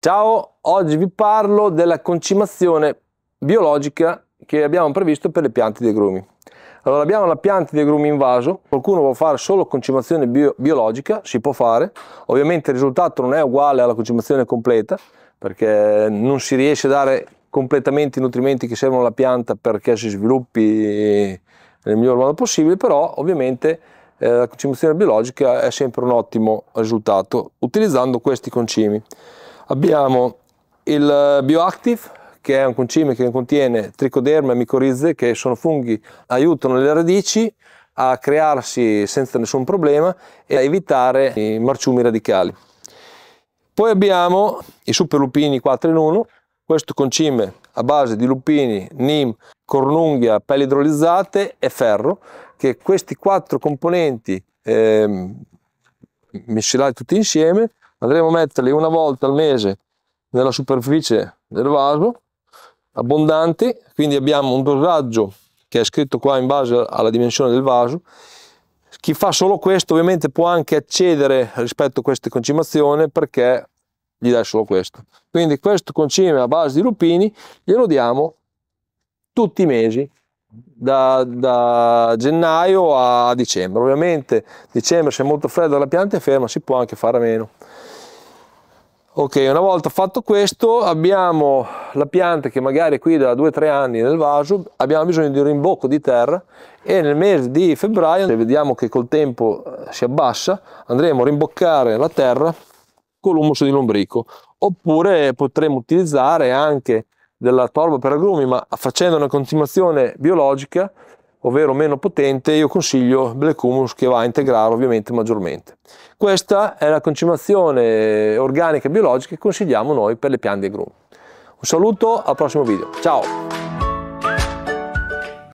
Ciao, oggi vi parlo della concimazione biologica che abbiamo previsto per le piante di agrumi. Allora abbiamo la pianta di agrumi in vaso, qualcuno vuole fare solo concimazione bio biologica, si può fare, ovviamente il risultato non è uguale alla concimazione completa perché non si riesce a dare completamente i nutrimenti che servono alla pianta perché si sviluppi nel miglior modo possibile, però ovviamente eh, la concimazione biologica è sempre un ottimo risultato utilizzando questi concimi. Abbiamo il eh, Bioactive, che è un concime che contiene tricoderma e micorize che sono funghi, aiutano le radici a crearsi senza nessun problema e a evitare i marciumi radicali. Poi abbiamo i super lupini 4 in 1, questo concime a base di lupini, nim, cornunghia, pelle idrolizzate e ferro, che questi quattro componenti eh, miscelati tutti insieme andremo a metterli una volta al mese nella superficie del vaso, abbondanti, quindi abbiamo un dosaggio che è scritto qua in base alla dimensione del vaso. Chi fa solo questo ovviamente può anche accedere rispetto a questa concimazione perché gli dai solo questo. Quindi questo concime a base di lupini glielo diamo tutti i mesi da, da, gennaio a dicembre. Ovviamente dicembre se è molto freddo la pianta è ferma si può anche fare meno ok una volta fatto questo abbiamo la pianta che magari qui da 2-3 anni nel vaso abbiamo bisogno di un rimbocco di terra e nel mese di febbraio vediamo che col tempo eh, si abbassa andremo a rimboccare la terra con l'humus di lombrico oppure potremo utilizzare anche della torba per agrumi ma facendo una continuazione biologica ovvero meno potente, io consiglio Black Humus che va a integrare ovviamente maggiormente. Questa è la concimazione organica e biologica che consigliamo noi per le piante agrumi. Un saluto, al prossimo video. Ciao!